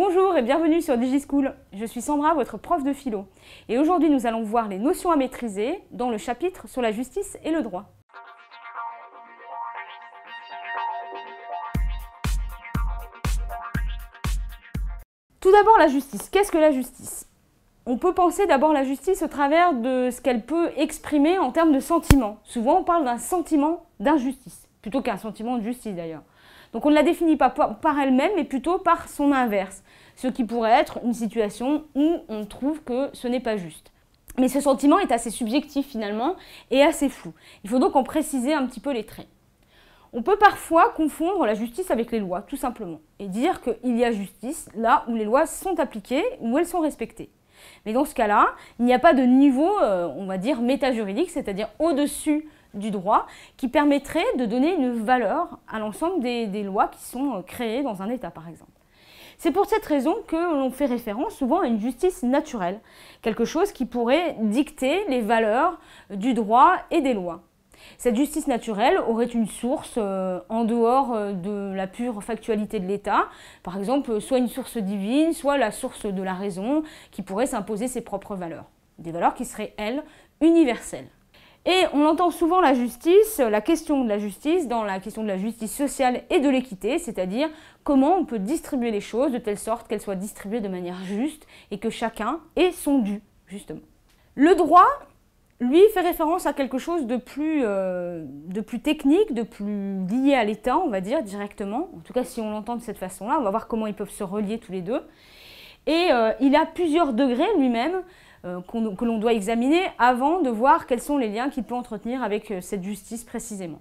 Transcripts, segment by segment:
Bonjour et bienvenue sur DigiSchool. Je suis Sandra, votre prof de philo. Et aujourd'hui, nous allons voir les notions à maîtriser dans le chapitre sur la justice et le droit. Tout d'abord, la justice. Qu'est-ce que la justice on peut penser d'abord la justice au travers de ce qu'elle peut exprimer en termes de sentiment. Souvent, on parle d'un sentiment d'injustice plutôt qu'un sentiment de justice d'ailleurs. Donc on ne la définit pas par elle-même, mais plutôt par son inverse, ce qui pourrait être une situation où on trouve que ce n'est pas juste. Mais ce sentiment est assez subjectif finalement et assez flou. Il faut donc en préciser un petit peu les traits. On peut parfois confondre la justice avec les lois, tout simplement, et dire qu'il y a justice là où les lois sont appliquées, où elles sont respectées. Mais dans ce cas-là, il n'y a pas de niveau, euh, on va dire, métajuridique, c'est-à-dire au-dessus du droit qui permettrait de donner une valeur à l'ensemble des, lois qui sont euh, créées dans un État, par exemple. C'est pour cette raison que l'on fait référence souvent à une justice naturelle, quelque chose qui pourrait dicter les valeurs du droit et des lois. Cette justice naturelle aurait une source euh, en dehors euh, de la pure factualité de l'État, par exemple soit une source divine, soit la source de la raison, qui pourrait s'imposer ses propres valeurs, des valeurs qui seraient, elles, universelles. Et on entend souvent la justice, euh, la question de la justice, dans la question de la justice sociale et de l'équité, c'est-à-dire comment on peut distribuer les choses de telle sorte qu'elles soient distribuées de manière juste et que chacun ait son dû, justement. Le droit, lui, fait référence à quelque chose de plus, euh, de plus technique, de plus lié à l'État, on va dire, directement. En tout cas, si on l'entend de cette façon-là, on va voir comment ils peuvent se relier tous les deux. Et euh, il a plusieurs degrés lui-même. Euh, que l'on doit examiner avant de voir quels sont les liens qu'il peut entretenir avec euh, cette justice précisément.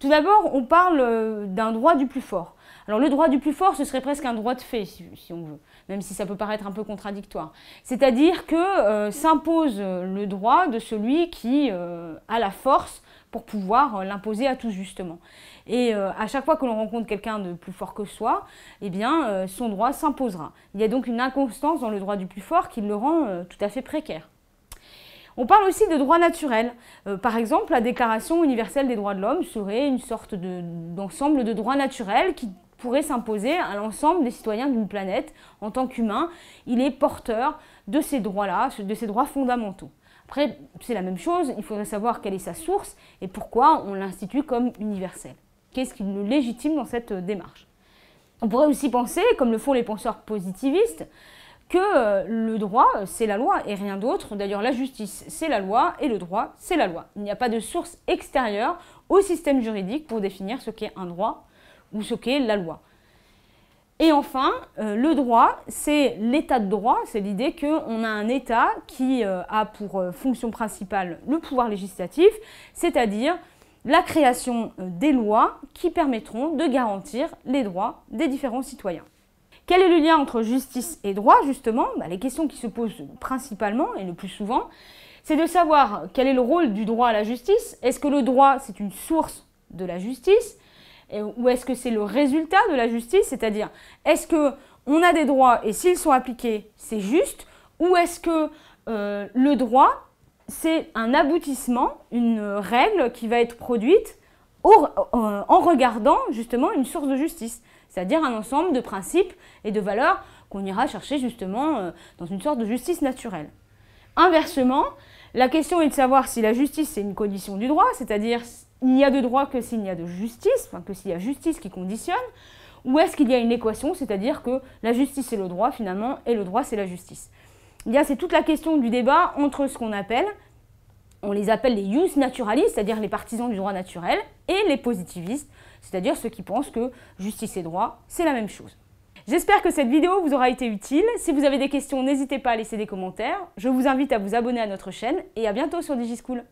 Tout d'abord, on parle euh, d'un droit du plus fort. Alors le droit du plus fort, ce serait presque un droit de fait, si, on veut, même si ça peut paraître un peu contradictoire. C'est-à-dire que s'impose le droit de celui qui a la force pour pouvoir euh, l'imposer à tous justement. Et euh, à chaque fois que l'on rencontre quelqu'un de plus fort que soi, eh bien, euh, son droit s'imposera. Il y a donc une inconstance dans le droit du plus fort qui le rend tout à fait précaire. On parle aussi de droits naturels. par exemple, la Déclaration universelle des droits de l'homme serait une sorte d'ensemble de, droits naturels qui pourrait s'imposer à l'ensemble des citoyens d'une planète en tant qu'humain. Il est porteur de ces droits-là, de ces droits fondamentaux. Après, c'est la même chose, il faudrait savoir quelle est sa source et pourquoi on l'institue comme universel. Qu'est-ce qui nous légitime dans cette euh, démarche On pourrait aussi penser, comme le font les penseurs positivistes, que euh, le droit, c'est la loi et rien d'autre. D'ailleurs, la justice, c'est la loi et le droit, c'est la loi. Il n'y a pas de source extérieure au système juridique pour définir ce qu'est un droit ou ce qu'est la loi. Et enfin, euh, le droit, c'est l'état de droit, c'est l'idée qu'on a un État qui euh, a pour euh, fonction principale le pouvoir législatif, c'est-à-dire la création des lois qui permettront de garantir les droits des différents citoyens. Quel est le lien entre justice et droit, justement bah, Les questions qui se posent principalement et le plus souvent, c'est de savoir quel est le rôle du droit à la justice. Est-ce que le droit, c'est une source de la justice ou est-ce que c'est le résultat de la justice, c'est-à-dire est-ce que on a des droits et s'ils sont appliqués, c'est juste, ou est-ce que euh, le droit, c'est un aboutissement, une règle qui va être produite euh, en regardant justement une source de justice, c'est-à-dire un ensemble de principes et de valeurs qu'on ira chercher justement euh, dans une sorte de justice naturelle. Inversement, la question est de savoir si la justice c'est une condition du droit, c'est-à-dire il n'y a de droit que s'il n'y a de justice, enfin que s'il y a justice qui conditionne, ou est-ce qu'il y a une équation, c'est-à-dire que la justice c'est le droit finalement, et le droit c'est la justice C'est toute la question du débat entre ce qu'on appelle, on les appelle les jus naturalistes, c'est-à-dire les partisans du droit naturel, et les positivistes, c'est-à-dire ceux qui pensent que justice et droit, c'est la même chose. J'espère que cette vidéo vous aura été utile. Si vous avez des questions, n'hésitez pas à laisser des commentaires. Je vous invite à vous abonner à notre chaîne et à bientôt sur DigiSchool.